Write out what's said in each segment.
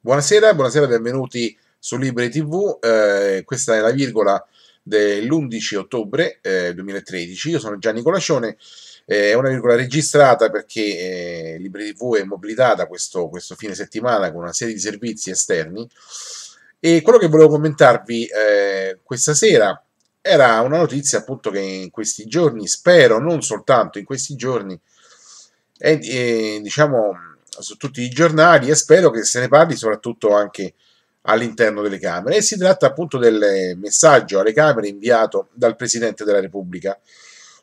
Buonasera, buonasera, benvenuti su Libri TV, eh, questa è la virgola dell'11 ottobre eh, 2013, io sono Gianni Colacione. Eh, è una virgola registrata perché eh, Libri TV è mobilitata questo, questo, fine settimana con una serie di servizi esterni e quello che volevo commentarvi eh, questa sera era una notizia appunto che in questi giorni, spero non soltanto in questi giorni, è eh, diciamo su tutti i giornali e spero che se ne parli soprattutto anche all'interno delle Camere. E si tratta appunto del messaggio alle Camere inviato dal Presidente della Repubblica.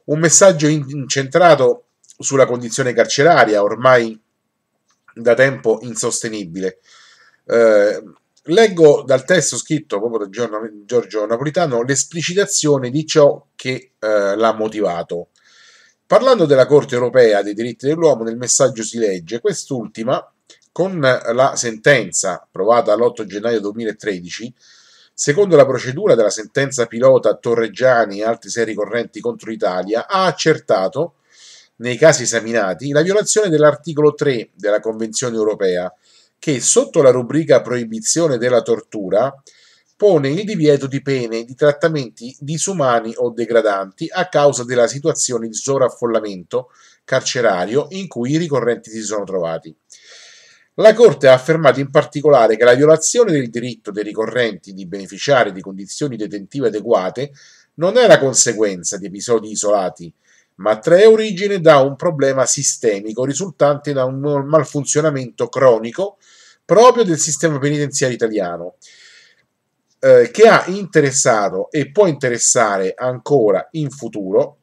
Un messaggio incentrato sulla condizione carceraria, ormai da tempo insostenibile. Eh, leggo dal testo scritto proprio da Giorgio Napolitano l'esplicitazione di ciò che eh, l'ha motivato. Parlando della Corte europea dei diritti dell'uomo, nel messaggio si legge quest'ultima, con la sentenza approvata l'8 gennaio 2013, secondo la procedura della sentenza pilota Torreggiani e altri sei ricorrenti contro l'Italia, ha accertato, nei casi esaminati, la violazione dell'articolo 3 della Convenzione europea, che sotto la rubrica proibizione della tortura pone il divieto di pene di trattamenti disumani o degradanti a causa della situazione di sovraffollamento carcerario in cui i ricorrenti si sono trovati. La Corte ha affermato in particolare che la violazione del diritto dei ricorrenti di beneficiare di condizioni detentive adeguate non è la conseguenza di episodi isolati, ma trae origine da un problema sistemico risultante da un malfunzionamento cronico proprio del sistema penitenziario italiano eh, che ha interessato e può interessare ancora in futuro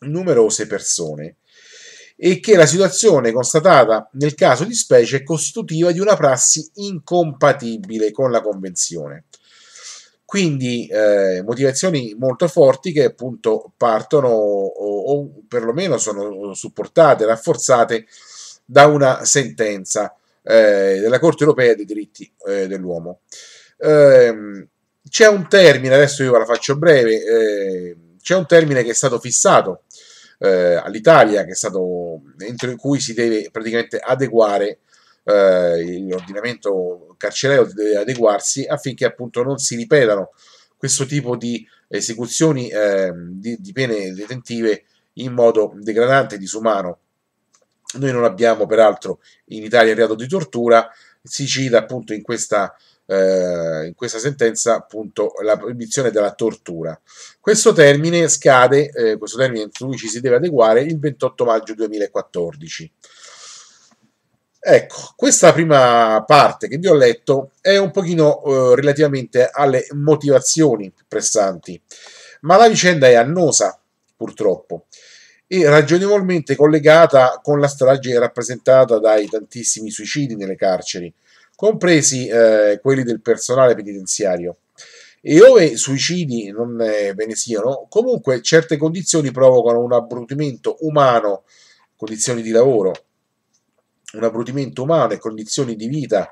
numerose persone e che la situazione constatata nel caso di specie è costitutiva di una prassi incompatibile con la Convenzione. Quindi eh, motivazioni molto forti che appunto partono o, o, perlomeno sono supportate, rafforzate da una sentenza eh, della Corte europea dei diritti eh, dell'uomo. Ehm, c'è un termine, adesso io ve la faccio breve, eh, c'è un termine che è stato fissato eh, all'Italia, che è stato entro in cui si deve praticamente adeguare eh, l'ordinamento carcerario, deve adeguarsi affinché appunto non si ripetano questo tipo di esecuzioni ehm, di, di pene detentive in modo degradante e disumano. Noi non abbiamo peraltro in Italia il reato di tortura, si cita appunto in questa eh, in questa sentenza appunto la proibizione della tortura. Questo termine scade, eh, questo termine entro cui ci si deve adeguare il 28 maggio 2014. Ecco, questa prima parte che vi ho letto è un pochino eh, relativamente alle motivazioni pressanti, ma la vicenda è annosa, purtroppo, e ragionevolmente collegata con la strage rappresentata dai tantissimi suicidi nelle carceri, compresi eh, quelli del personale penitenziario. E ove suicidi non eh, ve ne siano, comunque certe condizioni provocano un abbrutimento umano, condizioni di lavoro, un abbrutimento umano e condizioni di vita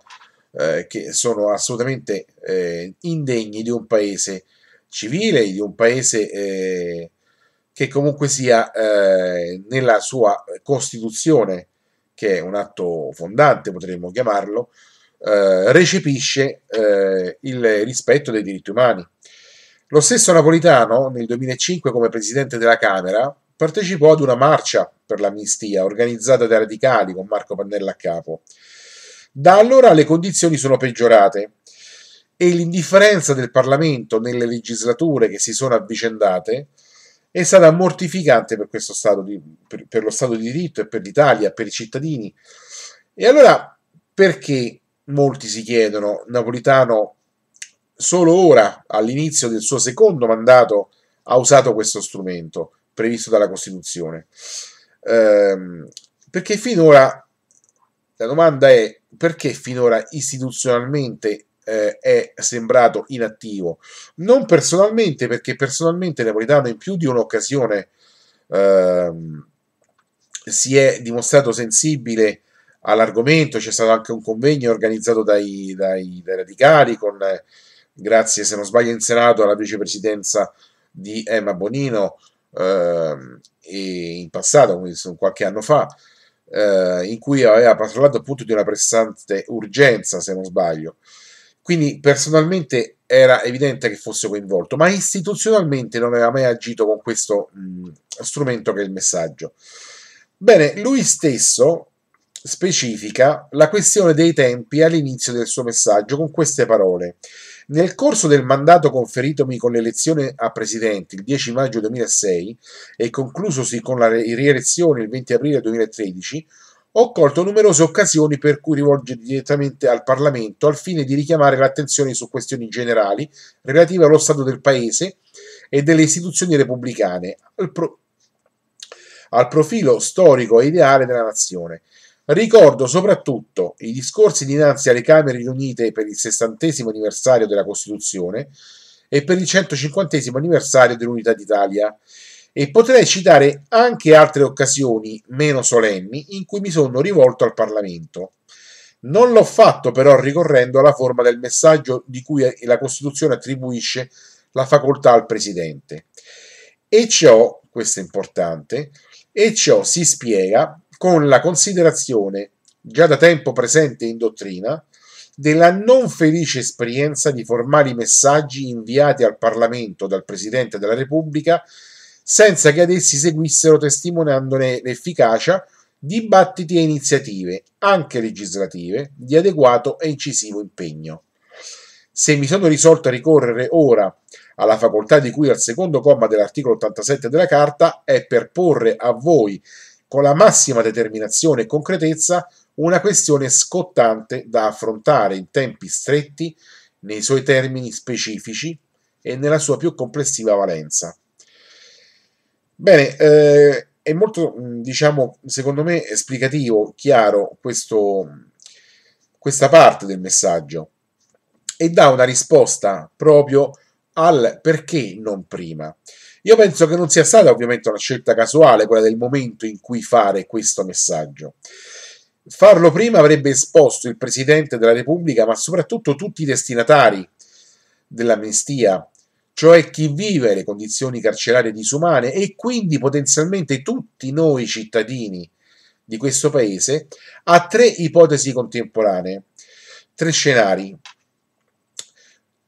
eh, che sono assolutamente eh, indegni di un paese civile, di un paese eh, che comunque sia eh, nella sua Costituzione, che è un atto fondante, potremmo chiamarlo, eh, recepisce eh, il rispetto dei diritti umani. Lo stesso Napolitano, nel 2005 come presidente della Camera, partecipò ad una marcia per l'amnistia organizzata dai radicali con Marco Pannella a capo. Da allora le condizioni sono peggiorate e l'indifferenza del Parlamento nelle legislature che si sono avvicendate è stata mortificante per, di, per, per lo Stato di diritto e per l'Italia, per i cittadini. E allora perché molti si chiedono, Napolitano solo ora, all'inizio del suo secondo mandato, ha usato questo strumento previsto dalla Costituzione. Ehm, perché finora, la domanda è perché finora istituzionalmente eh, è sembrato inattivo? Non personalmente, perché personalmente Napolitano in più di un'occasione ehm, si è dimostrato sensibile all'argomento, c'è stato anche un convegno organizzato dai, dai, dai radicali con, grazie se non sbaglio in Senato, alla vicepresidenza di Emma Bonino eh, in passato, qualche anno fa, eh, in cui aveva parlato appunto di una pressante urgenza, se non sbaglio. Quindi personalmente era evidente che fosse coinvolto, ma istituzionalmente non aveva mai agito con questo mh, strumento che è il messaggio. Bene, lui stesso specifica la questione dei tempi all'inizio del suo messaggio con queste parole. Nel corso del mandato conferitomi con l'elezione a presidente il 10 maggio 2006 e conclusosi con la rielezione il 20 aprile 2013, ho colto numerose occasioni per cui rivolgere direttamente al Parlamento al fine di richiamare l'attenzione su questioni generali relative allo stato del Paese e delle istituzioni repubblicane, al, pro- al profilo storico e ideale della nazione Ricordo soprattutto i discorsi dinanzi alle Camere riunite per il 60 anniversario della Costituzione e per il 150 anniversario dell'Unità d'Italia e potrei citare anche altre occasioni meno solenni in cui mi sono rivolto al Parlamento. Non l'ho fatto però ricorrendo alla forma del messaggio di cui la Costituzione attribuisce la facoltà al Presidente. E ciò, questo è importante, e ciò si spiega con la considerazione, già da tempo presente in dottrina, della non felice esperienza di formali messaggi inviati al Parlamento dal Presidente della Repubblica senza che ad essi seguissero testimoniandone l'efficacia dibattiti e iniziative, anche legislative, di adeguato e incisivo impegno. Se mi sono risolto a ricorrere ora alla facoltà di cui al secondo comma dell'articolo 87 della Carta è per porre a voi con la massima determinazione e concretezza una questione scottante da affrontare in tempi stretti, nei suoi termini specifici e nella sua più complessiva valenza. Bene, eh, è molto, mm, diciamo, secondo me, esplicativo, chiaro questo, questa parte del messaggio e dà una risposta proprio al perché non prima. Io penso che non sia stata ovviamente una scelta casuale quella del momento in cui fare questo messaggio. Farlo prima avrebbe esposto il Presidente della Repubblica, ma soprattutto tutti i destinatari dell'amnistia, cioè chi vive le condizioni carcerarie disumane e quindi potenzialmente tutti noi cittadini di questo Paese, a tre ipotesi contemporanee, tre scenari.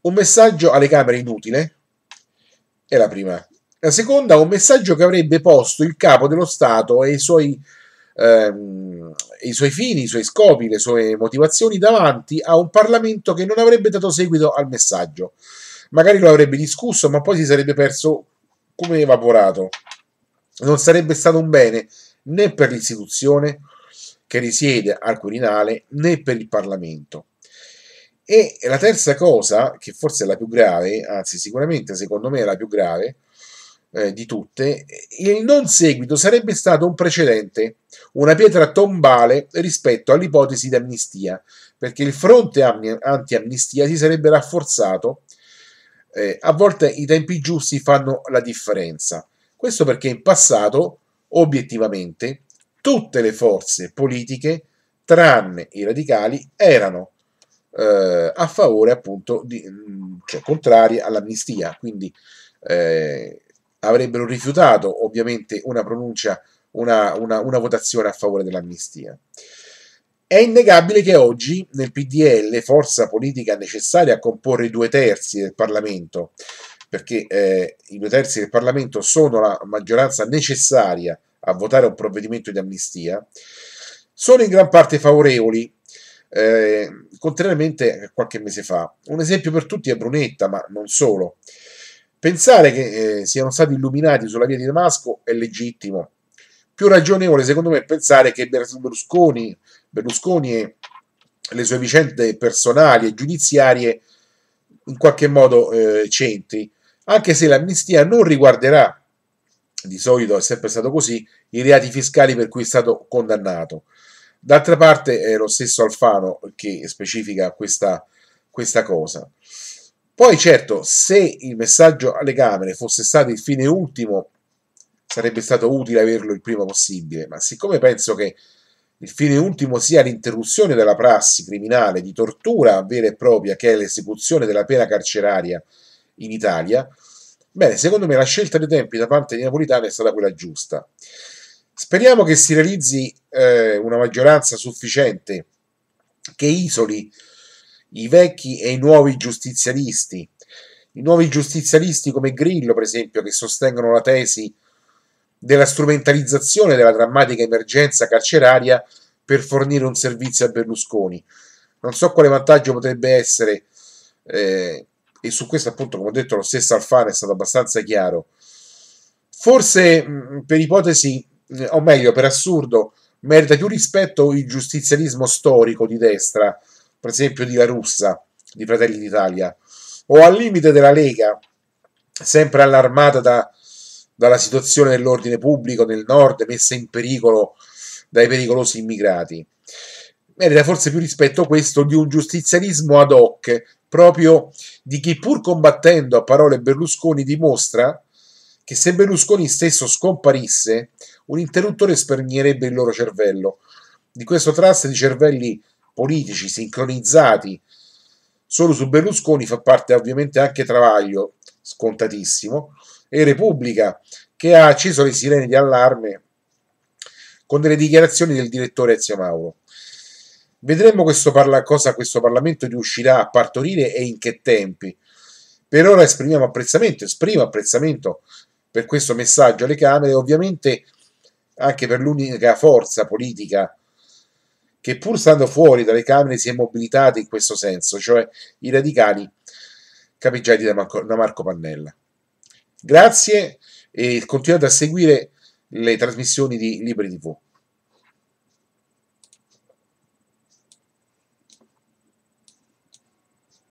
Un messaggio alle Camere inutile, è la prima la seconda, un messaggio che avrebbe posto il capo dello Stato e i suoi, ehm, i suoi fini, i suoi scopi, le sue motivazioni davanti a un Parlamento che non avrebbe dato seguito al messaggio. Magari lo avrebbe discusso, ma poi si sarebbe perso come evaporato. Non sarebbe stato un bene né per l'istituzione che risiede al Quirinale né per il Parlamento. E la terza cosa, che forse è la più grave, anzi sicuramente secondo me è la più grave, eh, di tutte, il non seguito sarebbe stato un precedente, una pietra tombale rispetto all'ipotesi di amnistia, perché il fronte anti-amnistia si sarebbe rafforzato. Eh, a volte i tempi giusti fanno la differenza. Questo perché in passato, obiettivamente, tutte le forze politiche, tranne i radicali, erano eh, a favore appunto di, cioè contrarie all'amnistia, quindi eh, avrebbero rifiutato ovviamente una pronuncia, una, una, una votazione a favore dell'amnistia. È innegabile che oggi nel PDL, forza politica necessaria a comporre i due terzi del Parlamento, perché eh, i due terzi del Parlamento sono la maggioranza necessaria a votare un provvedimento di amnistia, sono in gran parte favorevoli, eh, contrariamente a qualche mese fa. Un esempio per tutti è Brunetta, ma non solo. Pensare che eh, siano stati illuminati sulla via di Damasco è legittimo. Più ragionevole, secondo me, è pensare che Berlusconi, Berlusconi e le sue vicende personali e giudiziarie in qualche modo eh, centri, anche se l'amnistia non riguarderà, di solito è sempre stato così, i reati fiscali per cui è stato condannato. D'altra parte è lo stesso Alfano che specifica questa, questa cosa. Poi certo, se il messaggio alle Camere fosse stato il fine ultimo, sarebbe stato utile averlo il prima possibile, ma siccome penso che il fine ultimo sia l'interruzione della prassi criminale di tortura vera e propria, che è l'esecuzione della pena carceraria in Italia, bene, secondo me la scelta dei tempi da parte di Napolitano è stata quella giusta. Speriamo che si realizzi eh, una maggioranza sufficiente che isoli i vecchi e i nuovi giustizialisti, i nuovi giustizialisti come Grillo, per esempio, che sostengono la tesi della strumentalizzazione della drammatica emergenza carceraria per fornire un servizio a Berlusconi. Non so quale vantaggio potrebbe essere, eh, e su questo appunto, come ho detto, lo stesso Alfano è stato abbastanza chiaro. Forse per ipotesi, eh, o meglio, per assurdo, merita più rispetto il giustizialismo storico di destra, per esempio di La Russa, di Fratelli d'Italia, o al limite della Lega, sempre allarmata da, dalla situazione dell'ordine pubblico nel nord, messa in pericolo dai pericolosi immigrati. Merita forse più rispetto questo di un giustizialismo ad hoc, proprio di chi pur combattendo a parole Berlusconi dimostra che se Berlusconi stesso scomparisse, un interruttore spergnerebbe il loro cervello. Di questo trust di cervelli politici sincronizzati solo su Berlusconi fa parte ovviamente anche Travaglio, scontatissimo, e Repubblica, che ha acceso le sirene di allarme con delle dichiarazioni del direttore Ezio Mauro. Vedremo questo parla- cosa questo Parlamento riuscirà a partorire e in che tempi. Per ora esprimiamo apprezzamento, esprimo apprezzamento per questo messaggio alle Camere, ovviamente anche per l'unica forza politica che pur stando fuori dalle Camere si è mobilitata in questo senso, cioè i radicali capeggiati da Marco, da Marco Pannella. Grazie e continuate a seguire le trasmissioni di Libri TV.